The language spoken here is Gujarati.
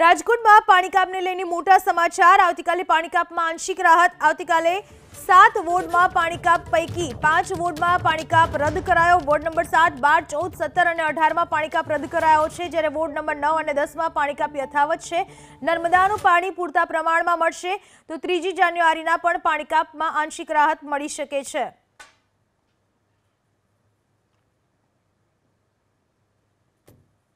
રાજકોટમાં પાણીકાપને લઈને મોટા સમાચાર આવતીકાલે પાણીકાપમાં આંશિક રાહત આવતીકાલે સાત વોર્ડમાં પાણીકાપ પૈકી પાંચ વોર્ડમાં પાણીકાપ રદ કરાયો વોર્ડ નંબર સાત બાર ચૌદ સત્તર અને અઢારમાં પાણીકાપ રદ કરાયો છે જ્યારે વોર્ડ નંબર નવ અને દસમાં પાણીકાપ યથાવત છે નર્મદાનું પાણી પૂરતા પ્રમાણમાં મળશે તો ત્રીજી જાન્યુઆરીના પણ પાણીકાપમાં આંશિક રાહત મળી શકે છે